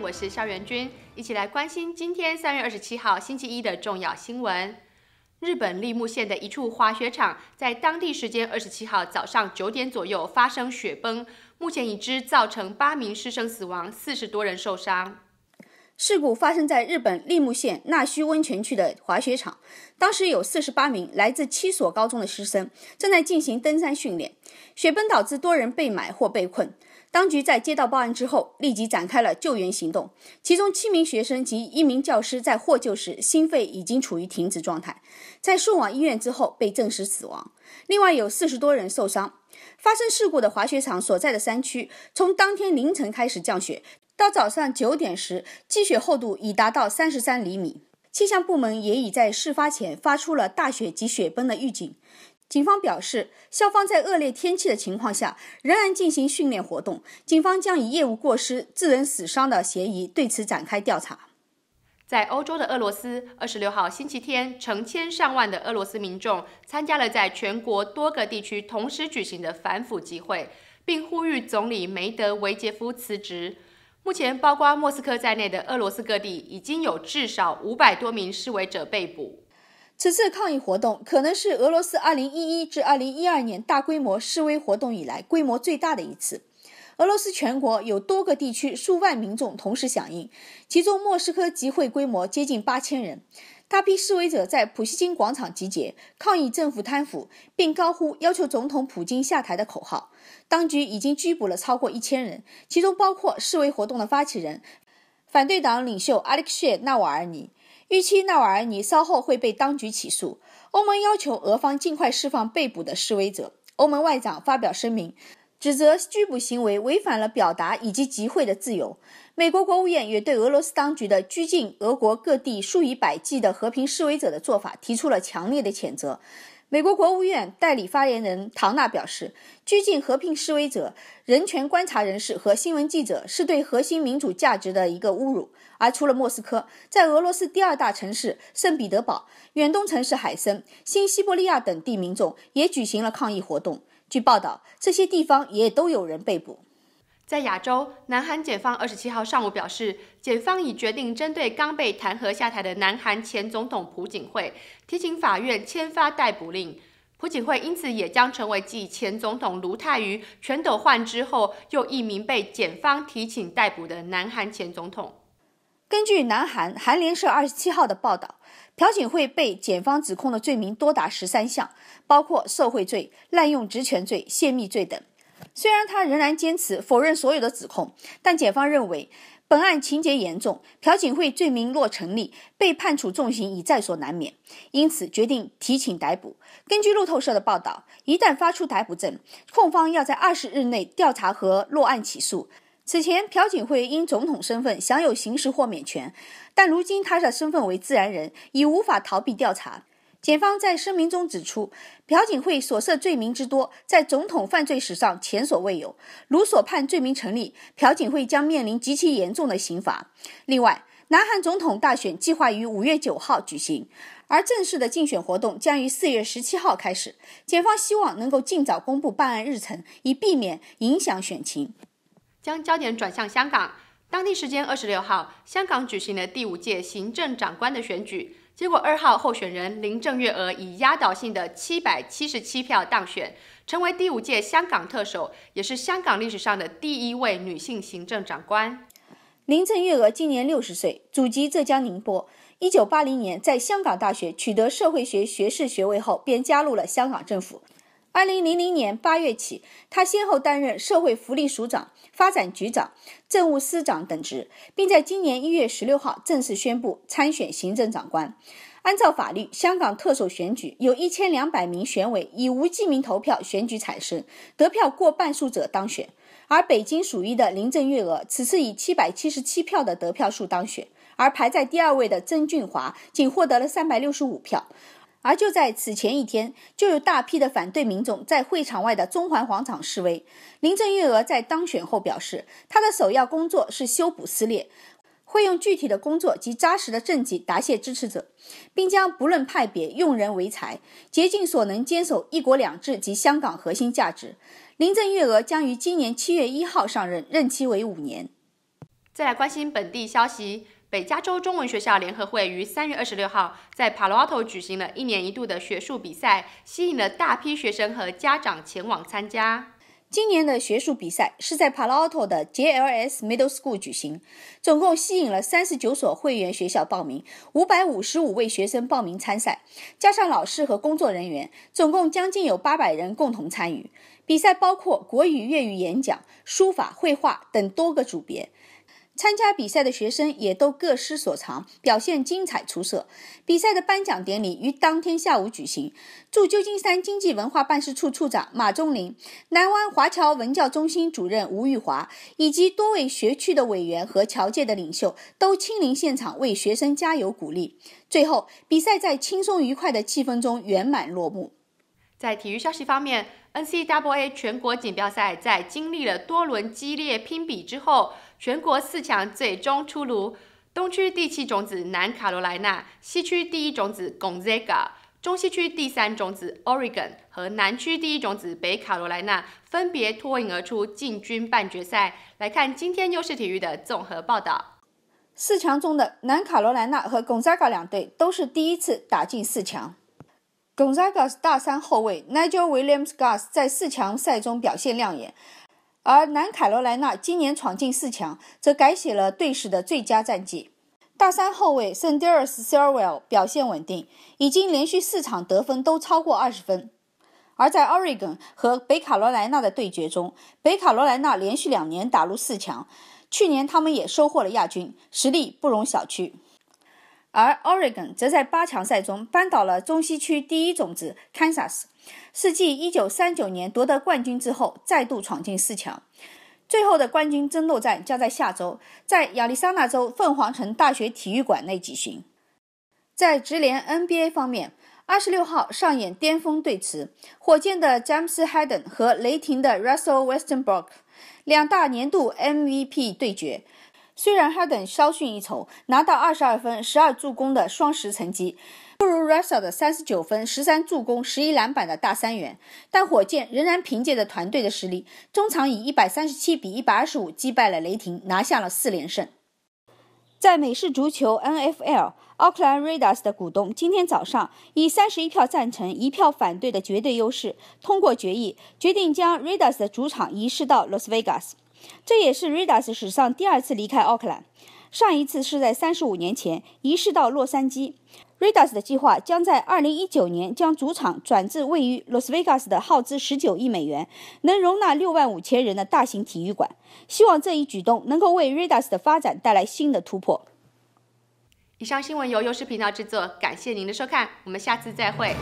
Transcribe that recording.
我是萧元君，一起来关心今天三月二十七号星期一的重要新闻。日本立木县的一处滑雪场在当地时间二十七号早上九点左右发生雪崩，目前已知造成八名师生死亡，四十多人受伤。事故发生在日本立木县那须温泉区的滑雪场，当时有四十八名来自七所高中的师生正在进行登山训练，雪崩导致多人被埋或被困。当局在接到报案之后，立即展开了救援行动。其中七名学生及一名教师在获救时，心肺已经处于停止状态，在送往医院之后被证实死亡。另外有四十多人受伤。发生事故的滑雪场所在的山区，从当天凌晨开始降雪，到早上九点时，积雪厚度已达到三十三厘米。气象部门也已在事发前发出了大雪及雪崩的预警。警方表示，校方在恶劣天气的情况下仍然进行训练活动。警方将以业务过失致人死伤的嫌疑对此展开调查。在欧洲的俄罗斯，二十六号星期天，成千上万的俄罗斯民众参加了在全国多个地区同时举行的反腐集会，并呼吁总理梅德韦杰夫辞职。目前，包括莫斯科在内的俄罗斯各地已经有至少五百多名示威者被捕。此次抗议活动可能是俄罗斯2011至2012年大规模示威活动以来规模最大的一次。俄罗斯全国有多个地区数万民众同时响应，其中莫斯科集会规模接近八千人。大批示威者在普希金广场集结，抗议政府贪腐，并高呼要求总统普京下台的口号。当局已经拘捕了超过一千人，其中包括示威活动的发起人、反对党领袖阿列克谢·纳瓦尔尼。预期纳瓦尔尼稍后会被当局起诉。欧盟要求俄方尽快释放被捕的示威者。欧盟外长发表声明，指责拘捕行为违反了表达以及集会的自由。美国国务院也对俄罗斯当局的拘禁俄国各地数以百计的和平示威者的做法提出了强烈的谴责。美国国务院代理发言人唐纳表示，拘禁和平示威者、人权观察人士和新闻记者是对核心民主价值的一个侮辱。而除了莫斯科，在俄罗斯第二大城市圣彼得堡、远东城市海参、新西伯利亚等地，民众也举行了抗议活动。据报道，这些地方也都有人被捕。在亚洲，南韩检方二十七号上午表示，检方已决定针对刚被弹劾下台的南韩前总统朴槿惠提请法院签发逮捕令。朴槿惠因此也将成为继前总统卢泰愚、全斗焕之后又一名被检方提请逮捕的南韩前总统。根据南韩韩联社二十七号的报道，朴槿惠被检方指控的罪名多达十三项，包括受贿罪、滥用职权罪、泄密罪等。虽然他仍然坚持否认所有的指控，但检方认为本案情节严重，朴槿惠罪名若成立，被判处重刑已在所难免，因此决定提请逮捕。根据路透社的报道，一旦发出逮捕证，控方要在二十日内调查和落案起诉。此前，朴槿惠因总统身份享有刑事豁免权，但如今他的身份为自然人，已无法逃避调查。检方在声明中指出，朴槿惠所涉罪名之多，在总统犯罪史上前所未有。如所判罪名成立，朴槿惠将面临极其严重的刑罚。另外，南韩总统大选计划于五月九号举行，而正式的竞选活动将于四月十七号开始。检方希望能够尽早公布办案日程，以避免影响选情。将焦点转向香港，当地时间二十六号，香港举行了第五届行政长官的选举。结果，二号候选人林郑月娥以压倒性的七百七十七票当选，成为第五届香港特首，也是香港历史上的第一位女性行政长官。林郑月娥今年六十岁，祖籍浙江宁波。一九八零年在香港大学取得社会学学士学位后，便加入了香港政府。二零零零年八月起，他先后担任社会福利署长、发展局长、政务司长等职，并在今年一月十六号正式宣布参选行政长官。按照法律，香港特首选举有一千两百名选委以无记名投票选举产生，得票过半数者当选。而北京属一的林郑月娥此次以七百七十七票的得票数当选，而排在第二位的曾俊华仅获得了三百六十五票。而就在此前一天，就有大批的反对民众在会场外的中环广场示威。林郑月娥在当选后表示，她的首要工作是修补撕裂，会用具体的工作及扎实的政绩答谢支持者，并将不论派别，用人为才，竭尽所能坚守一国两制及香港核心价值。林郑月娥将于今年七月一号上任，任期为五年。再来关心本地消息。北加州中文学校联合会于三月二十六号在帕罗奥图举行了一年一度的学术比赛，吸引了大批学生和家长前往参加。今年的学术比赛是在帕罗奥图的 JLS Middle School 举行，总共吸引了三十九所会员学校报名，五百五十五位学生报名参赛，加上老师和工作人员，总共将近有八百人共同参与。比赛包括国语、粤语演讲、书法、绘画等多个组别。参加比赛的学生也都各施所长，表现精彩出色。比赛的颁奖典礼于当天下午举行。驻旧金山经济文化办事处处长马忠林、南湾华侨文教中心主任吴玉华以及多位学区的委员和侨界的领袖都亲临现场为学生加油鼓励。最后，比赛在轻松愉快的气氛中圆满落幕。在体育消息方面。NCAA 全国锦标赛在经历了多轮激烈拼比之后，全国四强最终出炉。东区第七种子南卡罗来纳、西区第一种子 Gonzaga、中西区第三种子 Oregon 和南区第一种子北卡罗来纳分别脱颖而出，进军半决赛。来看今天优视体育的综合报道。四强中的南卡罗来纳和 Gonzaga 两队都是第一次打进四强。Gonzaga s 大三后卫 Nigel w i l l i a m s g a s s 在四强赛中表现亮眼，而南卡罗来纳今年闯进四强，则改写了队史的最佳战绩。大三后卫 s a n d r e u s Sewell 表现稳定，已经连续四场得分都超过二十分。而在 Oregon 和北卡罗来纳的对决中，北卡罗来纳连续两年打入四强，去年他们也收获了亚军，实力不容小觑。而 Oregon 则在八强赛中扳倒了中西区第一种子 Kansas，是继1939年夺得冠军之后再度闯进四强。最后的冠军争斗战将在下周在亚利桑那州凤凰城大学体育馆内举行。在直联 NBA 方面，26号上演巅峰对持，火箭的 James Harden 和雷霆的 Russell Westbrook 两大年度 MVP 对决。虽然哈登稍逊一筹，拿到二十二分、十二助攻的双十成绩，不如 Russell 的三十九分、十三助攻、十一篮板的大三元，但火箭仍然凭借着团队的实力，中场以一百三十七比一百二十五击败了雷霆，拿下了四连胜。在美式足球 n f l 奥克兰 a d Raiders 的股东今天早上以三十一票赞成、一票反对的绝对优势通过决议，决定将 Raiders 的主场移师到 Las Vegas。这也是 r a i d a s 史上第二次离开奥克兰，上一次是在三十五年前移师到洛杉矶。r a i d a s 的计划将在二零一九年将主场转至位于 v 斯维加斯的耗资十九亿美元、能容纳六万五千人的大型体育馆，希望这一举动能够为 r a i d a s 的发展带来新的突破。以上新闻由优视频道制作，感谢您的收看，我们下次再会。